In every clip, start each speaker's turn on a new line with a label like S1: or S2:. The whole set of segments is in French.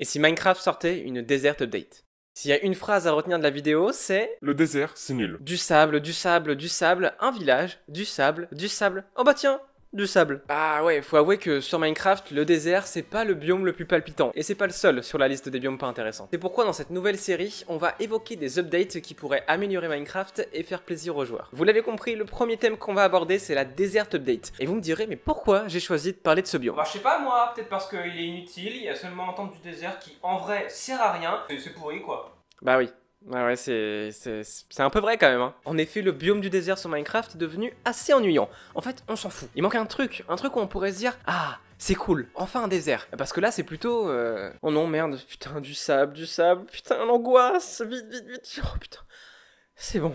S1: Et si Minecraft sortait une desert update S'il y a une phrase à retenir de la vidéo, c'est Le désert, c'est nul. Du sable, du sable, du sable, un village, du sable, du sable. Oh bah tiens, du sable. Ah ouais, faut avouer que sur Minecraft, le désert, c'est pas le biome le plus palpitant, et c'est pas le seul sur la liste des biomes pas intéressants. C'est pourquoi dans cette nouvelle série, on va évoquer des updates qui pourraient améliorer Minecraft et faire plaisir aux joueurs. Vous l'avez compris, le premier thème qu'on va aborder, c'est la Desert Update. Et vous me direz, mais pourquoi j'ai choisi de parler de ce biome Bah je sais pas moi, peut-être parce qu'il est inutile, il y a seulement un temps du désert qui en vrai sert à rien, c'est pourri quoi. Bah oui, ah ouais, c'est, c'est un peu vrai quand même. Hein. En effet, le biome du désert sur Minecraft est devenu assez ennuyant. En fait, on s'en fout. Il manque un truc, un truc où on pourrait se dire Ah, c'est cool, enfin un désert. Parce que là, c'est plutôt. Euh... Oh non, merde, putain, du sable, du sable, putain, l'angoisse, vite, vite, vite, oh putain. C'est bon.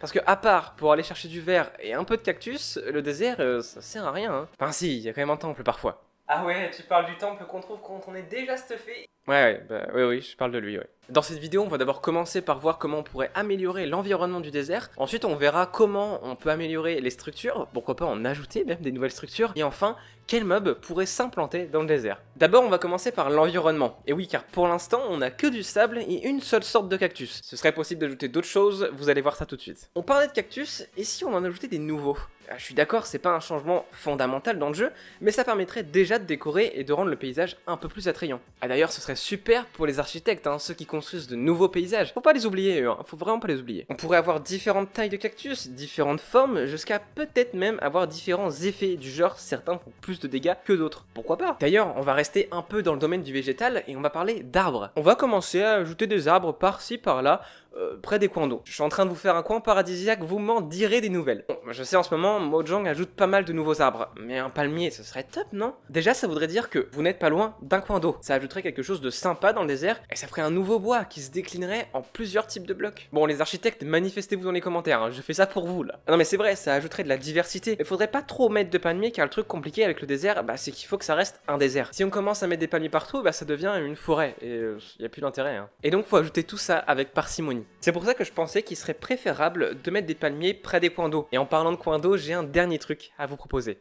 S1: Parce que à part pour aller chercher du verre et un peu de cactus, le désert, euh, ça sert à rien. Hein. Enfin si, il y a quand même un temple parfois. Ah ouais, tu parles du temple qu'on trouve quand on est déjà stuffé. Ouais, ouais, bah, oui, oui, je parle de lui, oui. Dans cette vidéo, on va d'abord commencer par voir comment on pourrait améliorer l'environnement du désert. Ensuite, on verra comment on peut améliorer les structures, pourquoi pas en ajouter même des nouvelles structures. Et enfin, quels mobs pourraient s'implanter dans le désert. D'abord, on va commencer par l'environnement. Et oui, car pour l'instant, on a que du sable et une seule sorte de cactus. Ce serait possible d'ajouter d'autres choses, vous allez voir ça tout de suite. On parlait de cactus, et si on en ajoutait des nouveaux ah, je suis d'accord, c'est pas un changement fondamental dans le jeu, mais ça permettrait déjà de décorer et de rendre le paysage un peu plus attrayant. Ah d'ailleurs, ce serait super pour les architectes, hein, ceux qui construisent de nouveaux paysages. Faut pas les oublier hein. faut vraiment pas les oublier. On pourrait avoir différentes tailles de cactus, différentes formes, jusqu'à peut-être même avoir différents effets du genre certains font plus de dégâts que d'autres. Pourquoi pas D'ailleurs, on va rester un peu dans le domaine du végétal et on va parler d'arbres. On va commencer à ajouter des arbres par-ci par-là euh, près des coins d'eau. Je suis en train de vous faire un coin paradisiaque, vous m'en direz des nouvelles. Bon, je sais en ce moment, Mojang ajoute pas mal de nouveaux arbres, mais un palmier, ce serait top, non Déjà, ça voudrait dire que vous n'êtes pas loin d'un coin d'eau. Ça ajouterait quelque chose de sympa dans le désert, et ça ferait un nouveau bois qui se déclinerait en plusieurs types de blocs. Bon, les architectes, manifestez-vous dans les commentaires, hein. je fais ça pour vous, là. Non mais c'est vrai, ça ajouterait de la diversité, mais faudrait pas trop mettre de palmiers, car le truc compliqué avec le désert, bah, c'est qu'il faut que ça reste un désert. Si on commence à mettre des palmiers partout, bah, ça devient une forêt, et il euh, a plus d'intérêt. Hein. Et donc, faut ajouter tout ça avec parcimonie. C'est pour ça que je pensais qu'il serait préférable de mettre des palmiers près des coins d'eau. Et en parlant de coins d'eau, j'ai un dernier truc à vous proposer.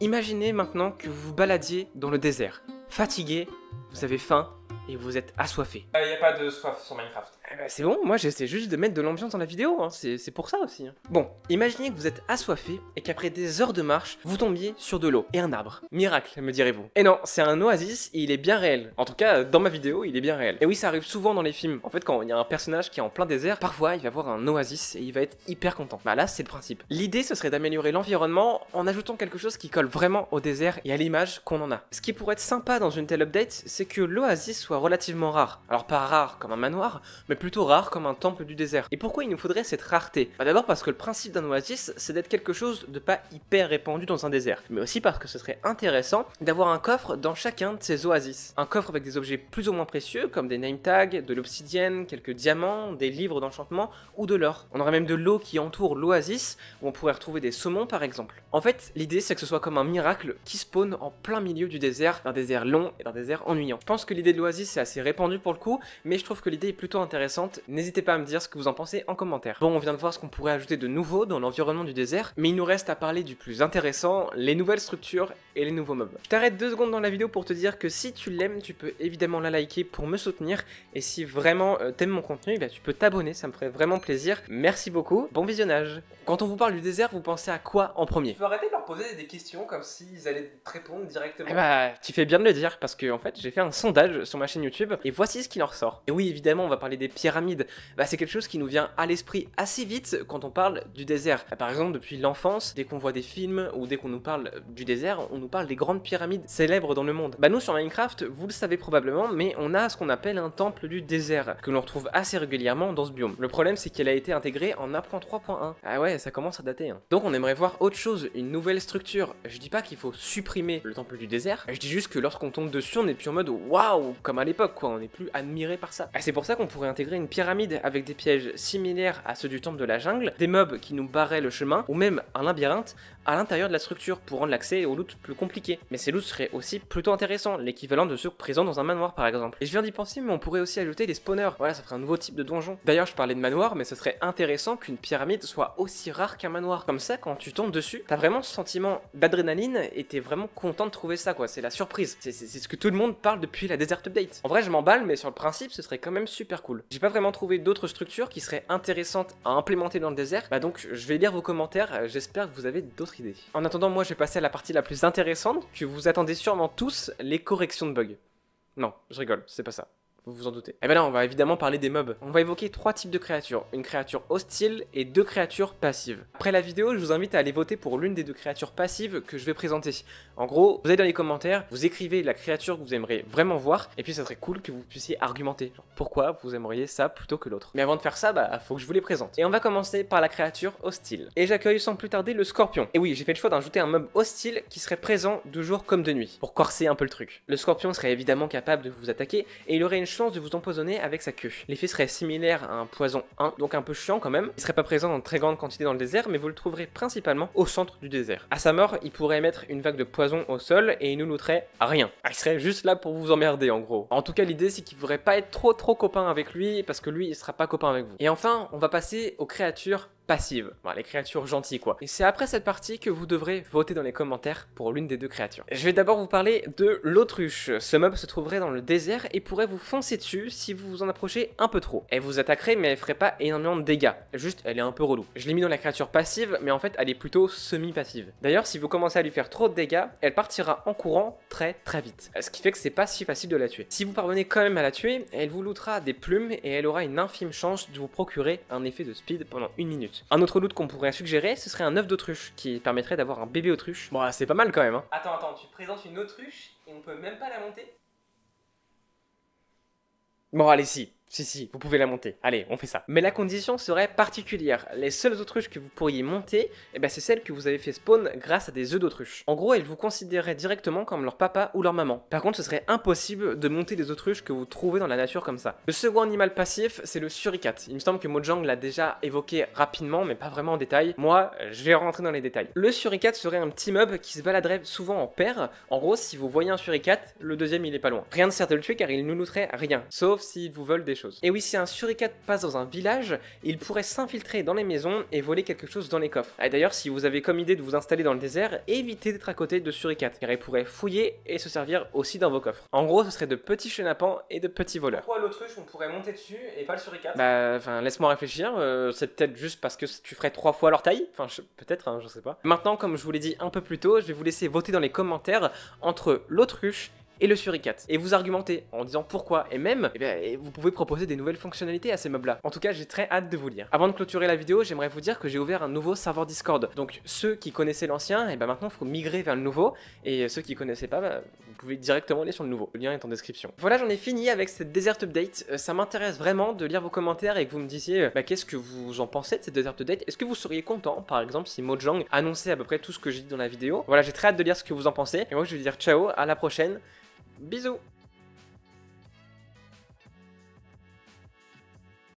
S1: Imaginez maintenant que vous vous baladiez dans le désert. Fatigué, vous avez faim, et vous êtes assoiffé. Il euh, n'y a pas de soif sur Minecraft. Eh ben, c'est bon, moi j'essaie juste de mettre de l'ambiance dans la vidéo, hein. c'est pour ça aussi. Hein. Bon, imaginez que vous êtes assoiffé et qu'après des heures de marche, vous tombiez sur de l'eau et un arbre. Miracle, me direz-vous. Et eh non, c'est un oasis et il est bien réel. En tout cas, dans ma vidéo, il est bien réel. Et oui, ça arrive souvent dans les films. En fait, quand il y a un personnage qui est en plein désert, parfois il va voir un oasis et il va être hyper content. Bah là, c'est le principe. L'idée, ce serait d'améliorer l'environnement en ajoutant quelque chose qui colle vraiment au désert et à l'image qu'on en a. Ce qui pourrait être sympa dans une telle update, c'est que l'oasis soit relativement rare. Alors pas rare comme un manoir, mais plutôt rare comme un temple du désert. Et pourquoi il nous faudrait cette rareté bah, D'abord parce que le principe d'un oasis, c'est d'être quelque chose de pas hyper répandu dans un désert, mais aussi parce que ce serait intéressant d'avoir un coffre dans chacun de ces oasis. Un coffre avec des objets plus ou moins précieux, comme des name de l'obsidienne, quelques diamants, des livres d'enchantement ou de l'or. On aurait même de l'eau qui entoure l'oasis, où on pourrait retrouver des saumons par exemple. En fait, l'idée c'est que ce soit comme un miracle qui spawn en plein milieu du désert, d'un désert long et d'un désert ennuyant. Je pense que l'idée de l'oasis c'est assez répandu pour le coup, mais je trouve que l'idée est plutôt intéressante. N'hésitez pas à me dire ce que vous en pensez en commentaire. Bon, on vient de voir ce qu'on pourrait ajouter de nouveau dans l'environnement du désert, mais il nous reste à parler du plus intéressant, les nouvelles structures et les nouveaux mobs. Je t'arrête deux secondes dans la vidéo pour te dire que si tu l'aimes, tu peux évidemment la liker pour me soutenir, et si vraiment euh, t'aimes mon contenu, eh tu peux t'abonner, ça me ferait vraiment plaisir. Merci beaucoup, bon visionnage Quand on vous parle du désert, vous pensez à quoi en premier Tu peux arrêter de leur poser des questions comme s'ils allaient te répondre directement. Eh bah, tu fais bien de le dire, parce que en fait, j'ai fait un sondage sur ma chaîne YouTube, et voici ce qui en ressort. Et oui, évidemment, on va parler des pyramides. Bah, c'est quelque chose qui nous vient à l'esprit assez vite quand on parle du désert. Bah, par exemple, depuis l'enfance, dès qu'on voit des films ou dès qu'on nous parle du désert, on nous parle des grandes pyramides célèbres dans le monde. Bah, nous, sur Minecraft, vous le savez probablement, mais on a ce qu'on appelle un temple du désert, que l'on retrouve assez régulièrement dans ce biome. Le problème, c'est qu'elle a été intégrée en 1.3.1 3.1. Ah ouais, ça commence à dater. Hein. Donc, on aimerait voir autre chose, une nouvelle structure. Je dis pas qu'il faut supprimer le temple du désert, je dis juste que lorsqu'on tombe dessus, on est plus en mode waouh, comme à l'époque, quoi, on n'est plus admiré par ça. Et ah, c'est pour ça qu'on pourrait intégrer une pyramide avec des pièges similaires à ceux du temple de la jungle, des mobs qui nous barraient le chemin, ou même un labyrinthe à l'intérieur de la structure pour rendre l'accès aux loot plus compliqué. Mais ces loots seraient aussi plutôt intéressants, l'équivalent de ceux présents dans un manoir par exemple. Et je viens d'y penser, mais on pourrait aussi ajouter des spawners, voilà ça ferait un nouveau type de donjon. D'ailleurs je parlais de manoir, mais ce serait intéressant qu'une pyramide soit aussi rare qu'un manoir. Comme ça, quand tu tombes dessus, t'as vraiment ce sentiment d'adrénaline et t'es vraiment content de trouver ça quoi, c'est la surprise. C'est ce que tout le monde parle depuis la Desert Update. En vrai je m'emballe, mais sur le principe ce serait quand même super cool. J'ai pas vraiment trouvé d'autres structures qui seraient intéressantes à implémenter dans le désert, bah donc je vais lire vos commentaires, j'espère que vous avez d'autres en attendant, moi je vais passer à la partie la plus intéressante que vous attendez sûrement tous, les corrections de bugs. Non, je rigole, c'est pas ça vous vous en doutez. Et eh bien là, on va évidemment parler des mobs. On va évoquer trois types de créatures, une créature hostile et deux créatures passives. Après la vidéo, je vous invite à aller voter pour l'une des deux créatures passives que je vais présenter. En gros, vous allez dans les commentaires, vous écrivez la créature que vous aimeriez vraiment voir, et puis ça serait cool que vous puissiez argumenter. pourquoi vous aimeriez ça plutôt que l'autre Mais avant de faire ça, bah, faut que je vous les présente. Et on va commencer par la créature hostile. Et j'accueille sans plus tarder le scorpion. Et oui, j'ai fait le choix d'ajouter un mob hostile qui serait présent de jour comme de nuit, pour corser un peu le truc. Le scorpion serait évidemment capable de vous attaquer, et il aurait une de vous empoisonner avec sa queue. L'effet serait similaire à un poison 1, donc un peu chiant quand même. Il serait pas présent en très grande quantité dans le désert, mais vous le trouverez principalement au centre du désert. À sa mort, il pourrait émettre une vague de poison au sol et il nous à rien. Ah, il serait juste là pour vous emmerder en gros. En tout cas, l'idée c'est qu'il voudrait pas être trop trop copain avec lui parce que lui il sera pas copain avec vous. Et enfin, on va passer aux créatures Passive, les créatures gentilles quoi. Et c'est après cette partie que vous devrez voter dans les commentaires pour l'une des deux créatures. Je vais d'abord vous parler de l'autruche. Ce mob se trouverait dans le désert et pourrait vous foncer dessus si vous vous en approchez un peu trop. Elle vous attaquerait mais elle ferait pas énormément de dégâts, juste elle est un peu relou. Je l'ai mis dans la créature passive mais en fait elle est plutôt semi-passive. D'ailleurs si vous commencez à lui faire trop de dégâts, elle partira en courant très très vite. Ce qui fait que c'est pas si facile de la tuer. Si vous parvenez quand même à la tuer, elle vous lootera des plumes et elle aura une infime chance de vous procurer un effet de speed pendant une minute. Un autre loot qu'on pourrait suggérer, ce serait un œuf d'autruche qui permettrait d'avoir un bébé autruche. Bon, ah, c'est pas mal quand même. Hein. Attends, attends, tu présentes une autruche et on peut même pas la monter Bon, allez, si. Si, si, vous pouvez la monter. Allez, on fait ça. Mais la condition serait particulière. Les seules autruches que vous pourriez monter, eh ben, c'est celles que vous avez fait spawn grâce à des œufs d'autruche. En gros, elles vous considéraient directement comme leur papa ou leur maman. Par contre, ce serait impossible de monter des autruches que vous trouvez dans la nature comme ça. Le second animal passif, c'est le suricate. Il me semble que Mojang l'a déjà évoqué rapidement, mais pas vraiment en détail. Moi, je vais rentrer dans les détails. Le suricate serait un petit mob qui se baladerait souvent en paire. En gros, si vous voyez un suricate, le deuxième, il est pas loin. Rien ne sert de le tuer car il ne nous looterait rien, sauf si vous veulent des et oui, si un suricate passe dans un village, il pourrait s'infiltrer dans les maisons et voler quelque chose dans les coffres. Et d'ailleurs, si vous avez comme idée de vous installer dans le désert, évitez d'être à côté de suricates, car ils pourraient fouiller et se servir aussi dans vos coffres. En gros, ce serait de petits chenapans et de petits voleurs. Pourquoi l'autruche, on pourrait monter dessus et pas le suricate Bah, enfin, laisse-moi réfléchir, euh, c'est peut-être juste parce que tu ferais trois fois leur taille, enfin, peut-être, je hein, je sais pas. Maintenant, comme je vous l'ai dit un peu plus tôt, je vais vous laisser voter dans les commentaires entre l'autruche et le Suricat. Et vous argumentez en disant pourquoi, et même, eh eh, vous pouvez proposer des nouvelles fonctionnalités à ces mobs-là. En tout cas, j'ai très hâte de vous lire. Avant de clôturer la vidéo, j'aimerais vous dire que j'ai ouvert un nouveau serveur Discord. Donc ceux qui connaissaient l'ancien, et eh ben, maintenant, il faut migrer vers le nouveau, et ceux qui connaissaient pas, bah, vous pouvez directement aller sur le nouveau. Le lien est en description. Voilà, j'en ai fini avec cette Desert Update. Euh, ça m'intéresse vraiment de lire vos commentaires et que vous me disiez bah, qu'est-ce que vous en pensez de cette Desert Update. Est-ce que vous seriez content, par exemple, si Mojang annonçait à peu près tout ce que j'ai dit dans la vidéo Voilà, j'ai très hâte de lire ce que vous en pensez. Et moi, je vais vous dire ciao, à la prochaine. Bisous